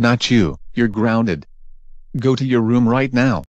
Not you, you're grounded. Go to your room right now.